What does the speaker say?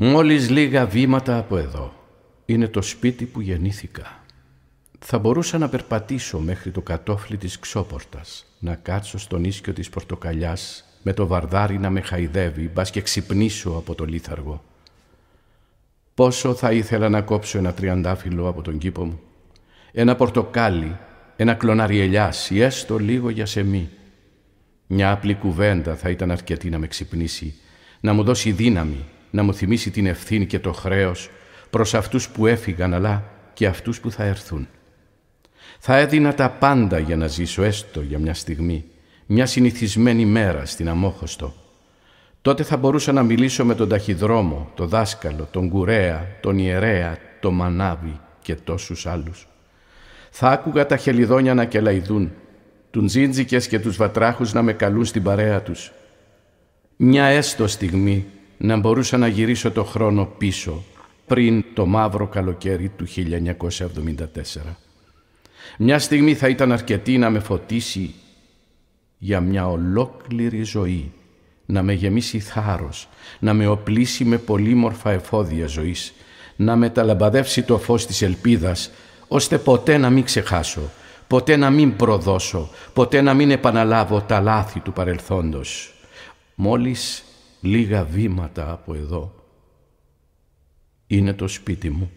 Μόλις λίγα βήματα από εδώ είναι το σπίτι που γεννήθηκα. Θα μπορούσα να περπατήσω μέχρι το κατόφλι της ξόπορτας, να κάτσω στον ίσκιο της πορτοκαλιάς με το βαρδάρι να με χαϊδεύει, μπας και ξυπνήσω από το λίθαργο. Πόσο θα ήθελα να κόψω ένα τριαντάφυλλο από τον κήπο μου, ένα πορτοκάλι, ένα κλονάρι ελιάς ή έστω λίγο για σεμί. Μια απλή κουβέντα θα ήταν αρκετή να με ξυπνήσει, να μου δώσει δύναμη να μου θυμίσει την ευθύνη και το χρέος προς αυτούς που έφυγαν αλλά και αυτούς που θα έρθουν. Θα έδινα τα πάντα για να ζήσω έστω για μια στιγμή, μια συνηθισμένη μέρα στην αμόχωστο. Τότε θα μπορούσα να μιλήσω με τον ταχυδρόμο, το δάσκαλο, τον κουρέα, τον ιερέα, τον μανάβι και τόσους άλλους. Θα άκουγα τα χελιδόνια να κελαϊδούν, τους τζίντζικες και τους βατράχους να με καλούν στην παρέα τους. Μια έστω στιγμή να μπορούσα να γυρίσω το χρόνο πίσω πριν το μαύρο καλοκαίρι του 1974. Μια στιγμή θα ήταν αρκετή να με φωτίσει για μια ολόκληρη ζωή, να με γεμίσει θάρρος, να με οπλίσει με πολύμορφα εφόδια ζωής, να με ταλαμπαδεύσει το φως της ελπίδας, ώστε ποτέ να μην ξεχάσω, ποτέ να μην προδώσω, ποτέ να μην επαναλάβω τα λάθη του παρελθόντος. Μόλις λίγα βήματα από εδώ είναι το σπίτι μου.